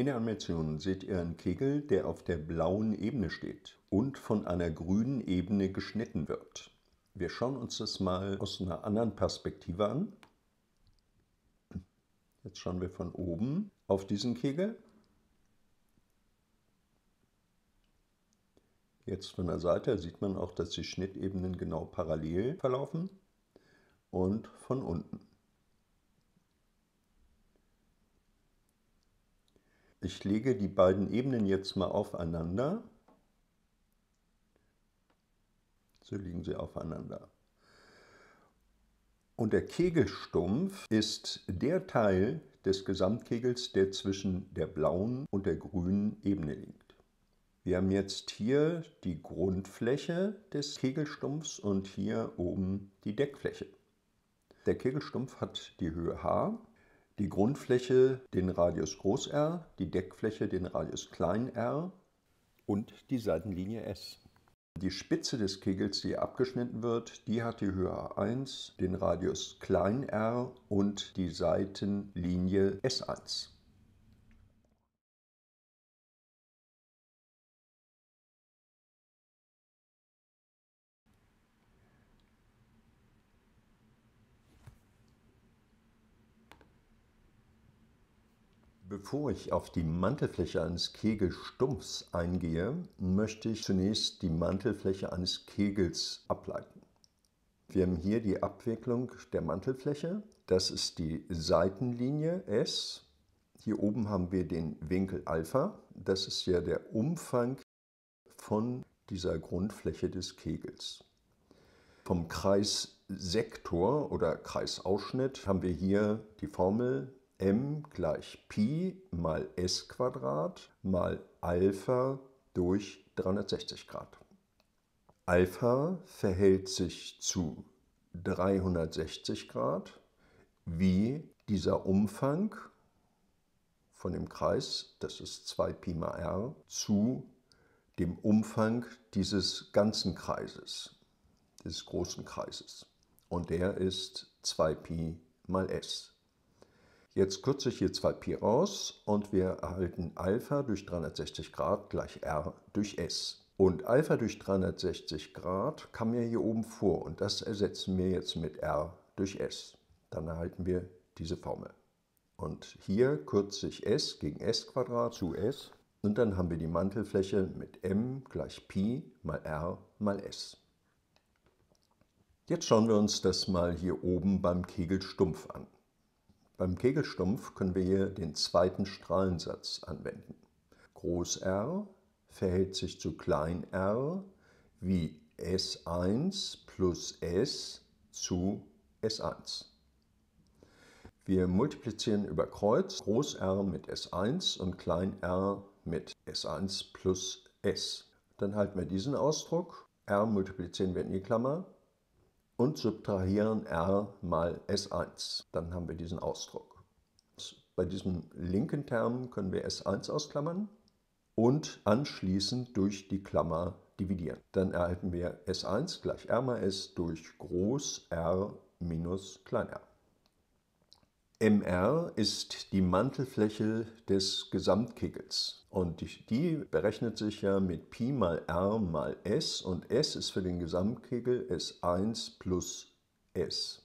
In der Animation seht ihr einen Kegel, der auf der blauen Ebene steht und von einer grünen Ebene geschnitten wird. Wir schauen uns das mal aus einer anderen Perspektive an. Jetzt schauen wir von oben auf diesen Kegel. Jetzt von der Seite sieht man auch, dass die Schnittebenen genau parallel verlaufen und von unten. Ich lege die beiden Ebenen jetzt mal aufeinander. So liegen sie aufeinander. Und der Kegelstumpf ist der Teil des Gesamtkegels, der zwischen der blauen und der grünen Ebene liegt. Wir haben jetzt hier die Grundfläche des Kegelstumpfs und hier oben die Deckfläche. Der Kegelstumpf hat die Höhe h die Grundfläche den Radius groß R, die Deckfläche den Radius klein r und die Seitenlinie S. Die Spitze des Kegels, die abgeschnitten wird, die hat die Höhe A1, den Radius klein r und die Seitenlinie S1. Bevor ich auf die Mantelfläche eines Kegelstumpfs eingehe, möchte ich zunächst die Mantelfläche eines Kegels ableiten. Wir haben hier die Abwicklung der Mantelfläche. Das ist die Seitenlinie S. Hier oben haben wir den Winkel Alpha. Das ist ja der Umfang von dieser Grundfläche des Kegels. Vom Kreissektor oder Kreisausschnitt haben wir hier die Formel m gleich Pi mal s Quadrat mal Alpha durch 360 Grad. Alpha verhält sich zu 360 Grad wie dieser Umfang von dem Kreis, das ist 2 Pi mal r, zu dem Umfang dieses ganzen Kreises, dieses großen Kreises. Und der ist 2 Pi mal s. Jetzt kürze ich hier 2Pi aus und wir erhalten Alpha durch 360 Grad gleich R durch S. Und Alpha durch 360 Grad kam mir hier oben vor und das ersetzen wir jetzt mit R durch S. Dann erhalten wir diese Formel. Und hier kürze ich S gegen S Quadrat zu S und dann haben wir die Mantelfläche mit m gleich Pi mal r mal s. Jetzt schauen wir uns das mal hier oben beim Kegelstumpf an. Beim Kegelstumpf können wir hier den zweiten Strahlensatz anwenden. Groß R verhält sich zu klein r wie S1 plus S zu S1. Wir multiplizieren über Kreuz Groß R mit S1 und klein r mit S1 plus S. Dann halten wir diesen Ausdruck. R multiplizieren wir in die Klammer und subtrahieren r mal s1. Dann haben wir diesen Ausdruck. Bei diesem linken Term können wir s1 ausklammern und anschließend durch die Klammer dividieren. Dann erhalten wir s1 gleich r mal s durch groß R minus klein r. MR ist die Mantelfläche des Gesamtkegels und die berechnet sich ja mit Pi mal R mal S und S ist für den Gesamtkegel S1 plus S.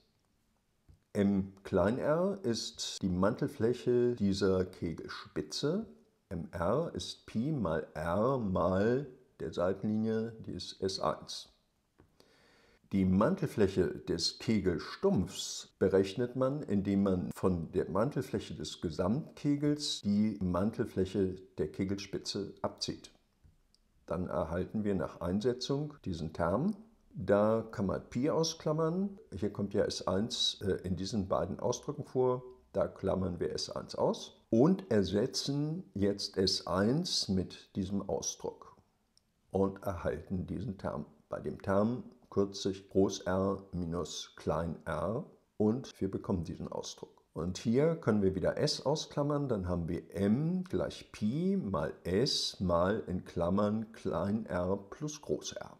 M klein r ist die Mantelfläche dieser Kegelspitze. MR ist Pi mal R mal der Seitenlinie, die ist S1. Die Mantelfläche des Kegelstumpfs berechnet man, indem man von der Mantelfläche des Gesamtkegels die Mantelfläche der Kegelspitze abzieht. Dann erhalten wir nach Einsetzung diesen Term. Da kann man Pi ausklammern. Hier kommt ja S1 äh, in diesen beiden Ausdrücken vor. Da klammern wir S1 aus und ersetzen jetzt S1 mit diesem Ausdruck und erhalten diesen Term. Bei dem Term kürzlich Groß R minus Klein r und wir bekommen diesen Ausdruck. Und hier können wir wieder s ausklammern, dann haben wir m gleich Pi mal s mal in Klammern klein r plus groß r.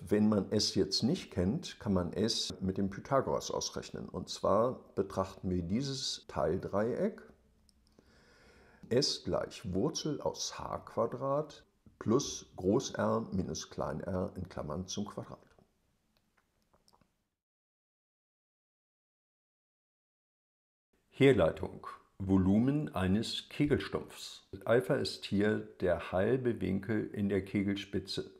Wenn man s jetzt nicht kennt, kann man s mit dem Pythagoras ausrechnen. Und zwar betrachten wir dieses Teildreieck s gleich Wurzel aus h Quadrat plus Groß R minus Klein r in Klammern zum Quadrat. Herleitung Volumen eines Kegelstumpfs. Alpha ist hier der halbe Winkel in der Kegelspitze.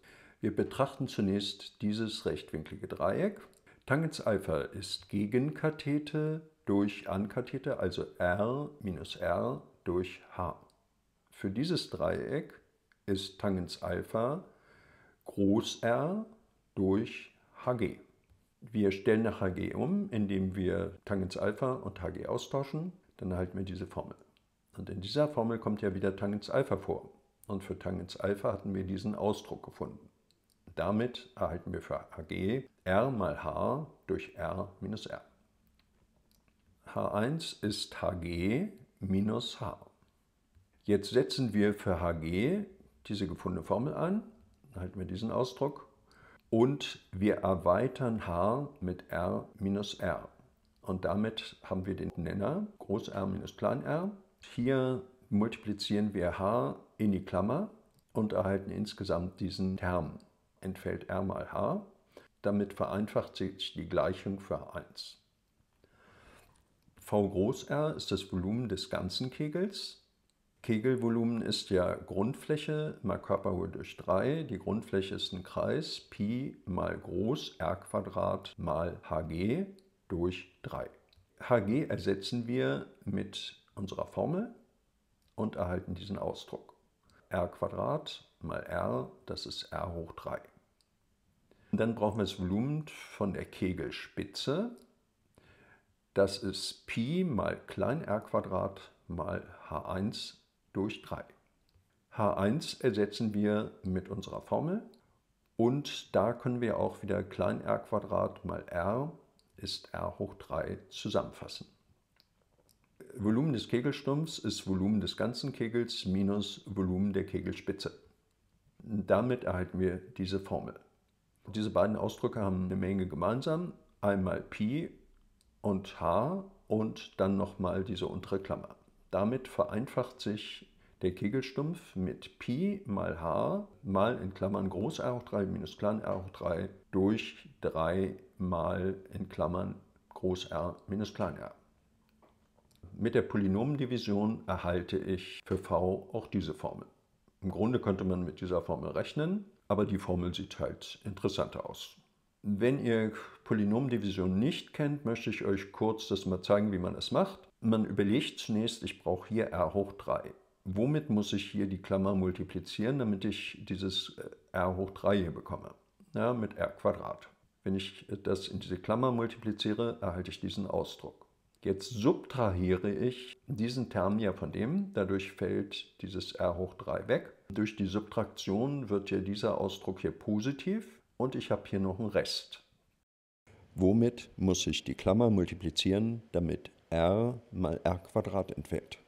Wir betrachten zunächst dieses rechtwinklige Dreieck. Tangens Alpha ist Gegenkathete durch Ankathete, also R minus R durch H. Für dieses Dreieck ist Tangens Alpha groß R durch HG. Wir stellen nach HG um, indem wir Tangens Alpha und HG austauschen. Dann erhalten wir diese Formel. Und in dieser Formel kommt ja wieder Tangens Alpha vor. Und für Tangens Alpha hatten wir diesen Ausdruck gefunden. Damit erhalten wir für HG R mal H durch R minus R. H1 ist HG minus H. Jetzt setzen wir für HG diese gefundene Formel ein, halten wir diesen Ausdruck, und wir erweitern H mit R minus R. Und damit haben wir den Nenner, Groß R minus Klein R. Hier multiplizieren wir H in die Klammer und erhalten insgesamt diesen Term. Entfällt R mal H. Damit vereinfacht sich die Gleichung für 1. V groß R ist das Volumen des ganzen Kegels Kegelvolumen ist ja Grundfläche mal Körperhöhe durch 3. Die Grundfläche ist ein Kreis Pi mal groß R Quadrat mal HG durch 3. HG ersetzen wir mit unserer Formel und erhalten diesen Ausdruck. R Quadrat mal R, das ist R hoch 3. Und dann brauchen wir das Volumen von der Kegelspitze. Das ist Pi mal klein r Quadrat mal H1 durch 3. H1 ersetzen wir mit unserer Formel und da können wir auch wieder klein r mal r ist r hoch 3 zusammenfassen. Volumen des Kegelsturms ist Volumen des ganzen Kegels minus Volumen der Kegelspitze. Damit erhalten wir diese Formel. Diese beiden Ausdrücke haben eine Menge gemeinsam. Einmal Pi und H und dann nochmal diese untere Klammer. Damit vereinfacht sich der Kegelstumpf mit Pi mal h mal in Klammern groß R hoch 3 minus klein R hoch 3 durch 3 mal in Klammern groß R minus klein r. Mit der Polynomdivision erhalte ich für v auch diese Formel. Im Grunde könnte man mit dieser Formel rechnen, aber die Formel sieht halt interessanter aus. Wenn ihr Polynomdivision nicht kennt, möchte ich euch kurz das mal zeigen, wie man es macht man überlegt zunächst, ich brauche hier r hoch 3. Womit muss ich hier die Klammer multiplizieren, damit ich dieses äh, r hoch 3 hier bekomme? Ja, mit r Quadrat. Wenn ich äh, das in diese Klammer multipliziere, erhalte ich diesen Ausdruck. Jetzt subtrahiere ich diesen Term ja von dem, dadurch fällt dieses r hoch 3 weg. Durch die Subtraktion wird ja dieser Ausdruck hier positiv und ich habe hier noch einen Rest. Womit muss ich die Klammer multiplizieren, damit r mal r Quadrat entfällt.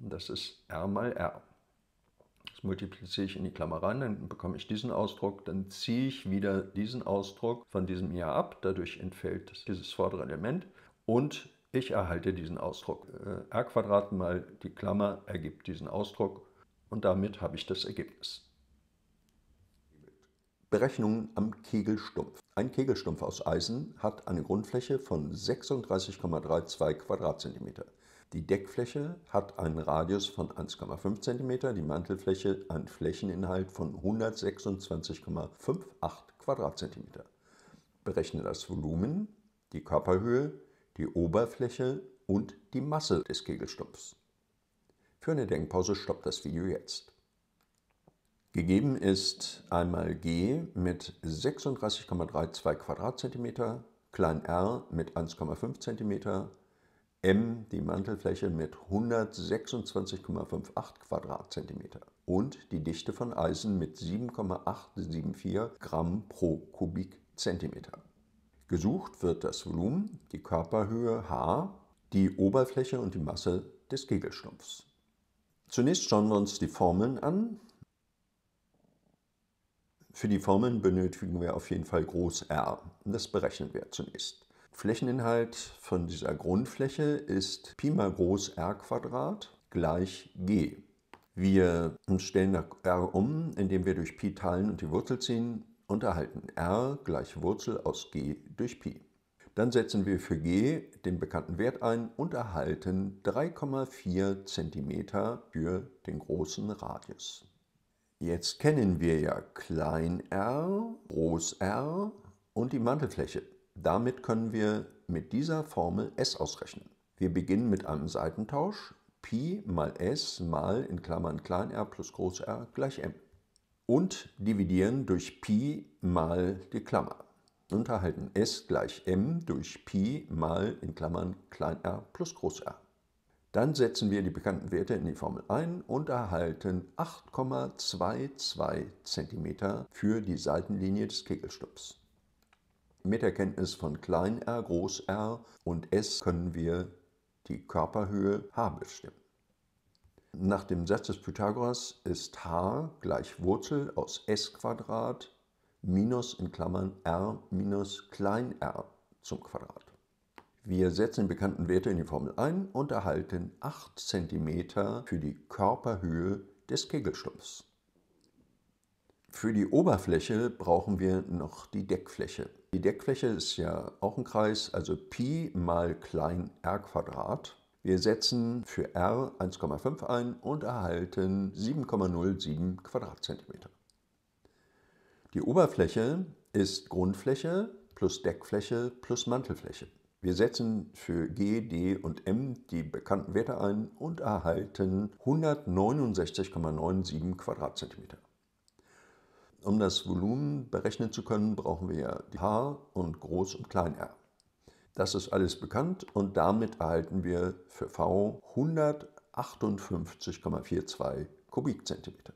Das ist r mal r. Das multipliziere ich in die Klammer rein, dann bekomme ich diesen Ausdruck, dann ziehe ich wieder diesen Ausdruck von diesem hier ab, dadurch entfällt dieses vordere Element und ich erhalte diesen Ausdruck. Äh, r Quadrat mal die Klammer ergibt diesen Ausdruck und damit habe ich das Ergebnis. Berechnungen am Kegelstumpf. Ein Kegelstumpf aus Eisen hat eine Grundfläche von 36,32 Quadratzentimeter. Die Deckfläche hat einen Radius von 1,5 cm, die Mantelfläche einen Flächeninhalt von 126,58 Quadratzentimeter. Berechne das Volumen, die Körperhöhe, die Oberfläche und die Masse des Kegelstumpfs. Für eine Denkpause stoppt das Video jetzt. Gegeben ist einmal g mit 36,32 Quadratzentimeter, klein r mit 1,5 Zentimeter, m die Mantelfläche mit 126,58 Quadratzentimeter und die Dichte von Eisen mit 7,874 Gramm pro Kubikzentimeter. Gesucht wird das Volumen, die Körperhöhe h, die Oberfläche und die Masse des Kegelstumpfs. Zunächst schauen wir uns die Formeln an. Für die Formeln benötigen wir auf jeden Fall groß R. Das berechnen wir zunächst. Flächeninhalt von dieser Grundfläche ist Pi mal groß R Quadrat gleich G. Wir stellen nach R um, indem wir durch Pi teilen und die Wurzel ziehen und erhalten R gleich Wurzel aus G durch Pi. Dann setzen wir für G den bekannten Wert ein und erhalten 3,4 cm für den großen Radius. Jetzt kennen wir ja klein r, groß R und die Mantelfläche. Damit können wir mit dieser Formel s ausrechnen. Wir beginnen mit einem Seitentausch. Pi mal s mal in Klammern klein r plus groß R gleich m. Und dividieren durch Pi mal die Klammer. Unterhalten s gleich m durch Pi mal in Klammern klein r plus groß R. Dann setzen wir die bekannten Werte in die Formel ein und erhalten 8,22 cm für die Seitenlinie des Kegelstups. Mit der Kenntnis von klein r, groß R und S können wir die Körperhöhe h bestimmen. Nach dem Satz des Pythagoras ist h gleich Wurzel aus s minus in Klammern r minus klein r zum Quadrat. Wir setzen den bekannten Wert in die Formel ein und erhalten 8 cm für die Körperhöhe des Kegelstumpfs. Für die Oberfläche brauchen wir noch die Deckfläche. Die Deckfläche ist ja auch ein Kreis, also Pi mal klein r Quadrat. Wir setzen für r 1,5 ein und erhalten 7,07 Quadratzentimeter. Die Oberfläche ist Grundfläche plus Deckfläche plus Mantelfläche. Wir setzen für G, D und M die bekannten Werte ein und erhalten 169,97 Quadratzentimeter. Um das Volumen berechnen zu können, brauchen wir die H und Groß- und Klein-R. Das ist alles bekannt und damit erhalten wir für V 158,42 Kubikzentimeter.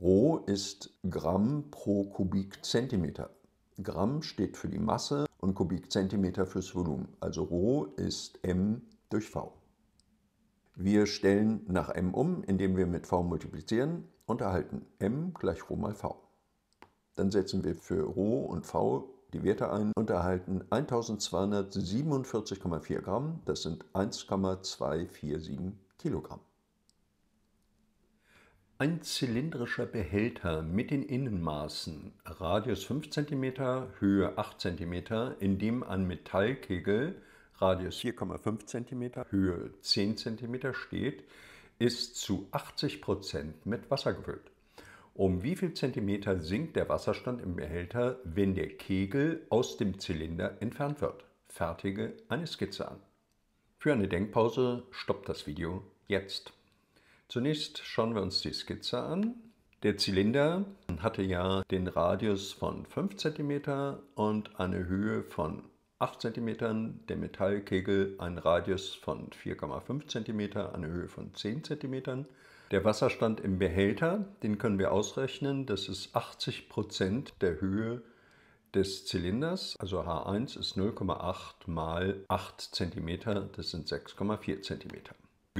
Rho ist Gramm pro Kubikzentimeter. Gramm steht für die Masse und Kubikzentimeter fürs Volumen. Also Rho ist m durch v. Wir stellen nach m um, indem wir mit v multiplizieren und erhalten m gleich Rho mal v. Dann setzen wir für Rho und v die Werte ein und erhalten 1247,4 Gramm, das sind 1,247 Kilogramm. Ein zylindrischer Behälter mit den Innenmaßen, Radius 5 cm, Höhe 8 cm, in dem ein Metallkegel, Radius 4,5 cm, Höhe 10 cm steht, ist zu 80% Prozent mit Wasser gefüllt. Um wie viel Zentimeter sinkt der Wasserstand im Behälter, wenn der Kegel aus dem Zylinder entfernt wird? Fertige eine Skizze an. Für eine Denkpause stoppt das Video jetzt. Zunächst schauen wir uns die Skizze an. Der Zylinder hatte ja den Radius von 5 cm und eine Höhe von 8 cm, der Metallkegel einen Radius von 4,5 cm, eine Höhe von 10 cm. Der Wasserstand im Behälter, den können wir ausrechnen, das ist 80% Prozent der Höhe des Zylinders, also H1 ist 0,8 mal 8 cm, das sind 6,4 cm.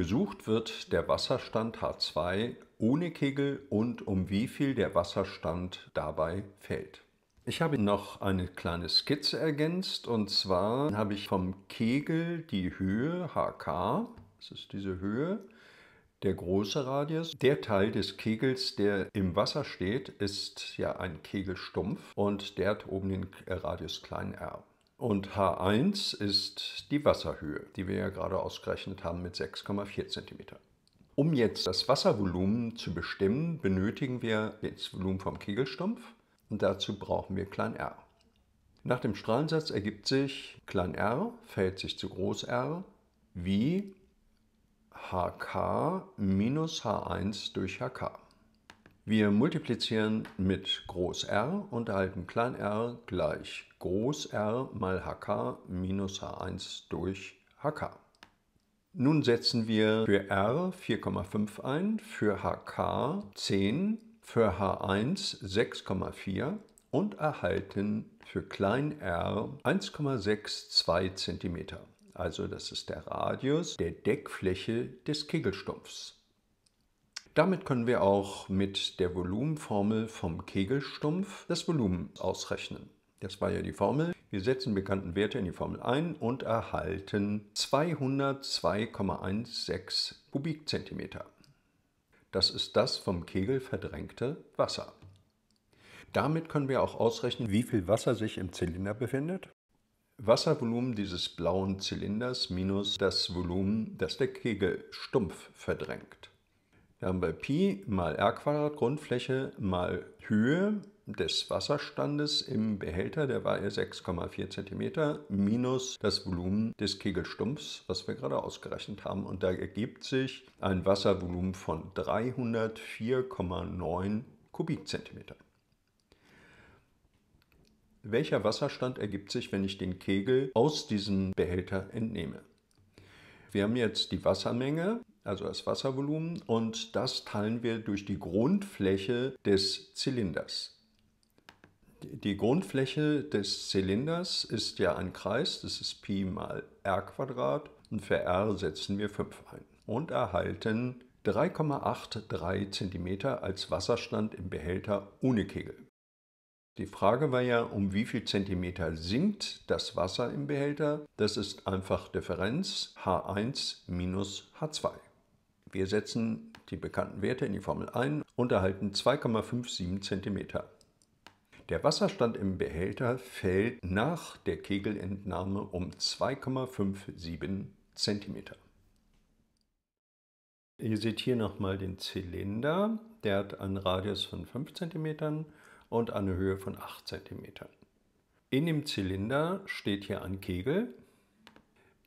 Gesucht wird der Wasserstand H2 ohne Kegel und um wie viel der Wasserstand dabei fällt. Ich habe noch eine kleine Skizze ergänzt und zwar habe ich vom Kegel die Höhe HK, das ist diese Höhe, der große Radius. Der Teil des Kegels, der im Wasser steht, ist ja ein Kegelstumpf und der hat oben den Radius klein r. Und H1 ist die Wasserhöhe, die wir ja gerade ausgerechnet haben mit 6,4 cm. Um jetzt das Wasservolumen zu bestimmen, benötigen wir das Volumen vom Kegelstumpf und dazu brauchen wir r. Nach dem Strahlensatz ergibt sich r verhält sich zu R wie hk minus h1 durch hk. Wir multiplizieren mit groß R und erhalten klein r gleich groß R mal hk minus h1 durch hk. Nun setzen wir für r 4,5 ein, für hk 10, für h1 6,4 und erhalten für klein r 1,62 cm. Also das ist der Radius der Deckfläche des Kegelstumpfs. Damit können wir auch mit der Volumenformel vom Kegelstumpf das Volumen ausrechnen. Das war ja die Formel. Wir setzen bekannten Werte in die Formel ein und erhalten 202,16 Kubikzentimeter. Das ist das vom Kegel verdrängte Wasser. Damit können wir auch ausrechnen, wie viel Wasser sich im Zylinder befindet. Wasservolumen dieses blauen Zylinders minus das Volumen, das der Kegelstumpf verdrängt. Wir haben bei Pi mal R Quadrat Grundfläche mal Höhe des Wasserstandes im Behälter, der war ja 6,4 cm, minus das Volumen des Kegelstumpfs, was wir gerade ausgerechnet haben. Und da ergibt sich ein Wasservolumen von 304,9 Kubikzentimeter. Welcher Wasserstand ergibt sich, wenn ich den Kegel aus diesem Behälter entnehme? Wir haben jetzt die Wassermenge also das Wasservolumen, und das teilen wir durch die Grundfläche des Zylinders. Die Grundfläche des Zylinders ist ja ein Kreis, das ist Pi mal r Quadrat und für r setzen wir 5 ein und erhalten 3,83 cm als Wasserstand im Behälter ohne Kegel. Die Frage war ja, um wie viel Zentimeter sinkt das Wasser im Behälter? Das ist einfach Differenz H1 minus H2. Wir setzen die bekannten Werte in die Formel ein und erhalten 2,57 cm. Der Wasserstand im Behälter fällt nach der Kegelentnahme um 2,57 cm. Ihr seht hier nochmal den Zylinder. Der hat einen Radius von 5 cm und eine Höhe von 8 cm. In dem Zylinder steht hier ein Kegel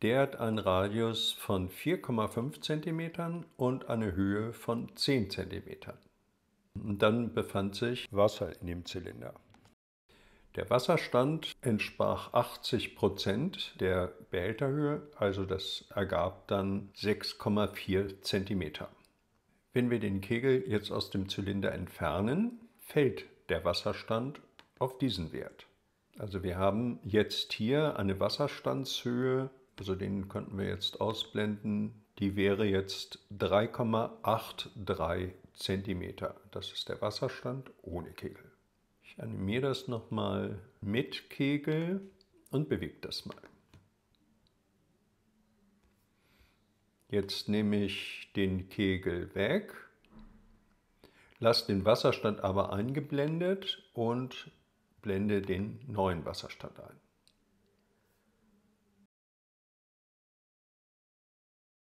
der hat einen Radius von 4,5 cm und eine Höhe von 10 cm. Und dann befand sich Wasser in dem Zylinder. Der Wasserstand entsprach 80 Prozent der Behälterhöhe, also das ergab dann 6,4 cm. Wenn wir den Kegel jetzt aus dem Zylinder entfernen, fällt der Wasserstand auf diesen Wert. Also wir haben jetzt hier eine Wasserstandshöhe also den könnten wir jetzt ausblenden, die wäre jetzt 3,83 cm. Das ist der Wasserstand ohne Kegel. Ich animiere das nochmal mit Kegel und bewege das mal. Jetzt nehme ich den Kegel weg, lasse den Wasserstand aber eingeblendet und blende den neuen Wasserstand ein.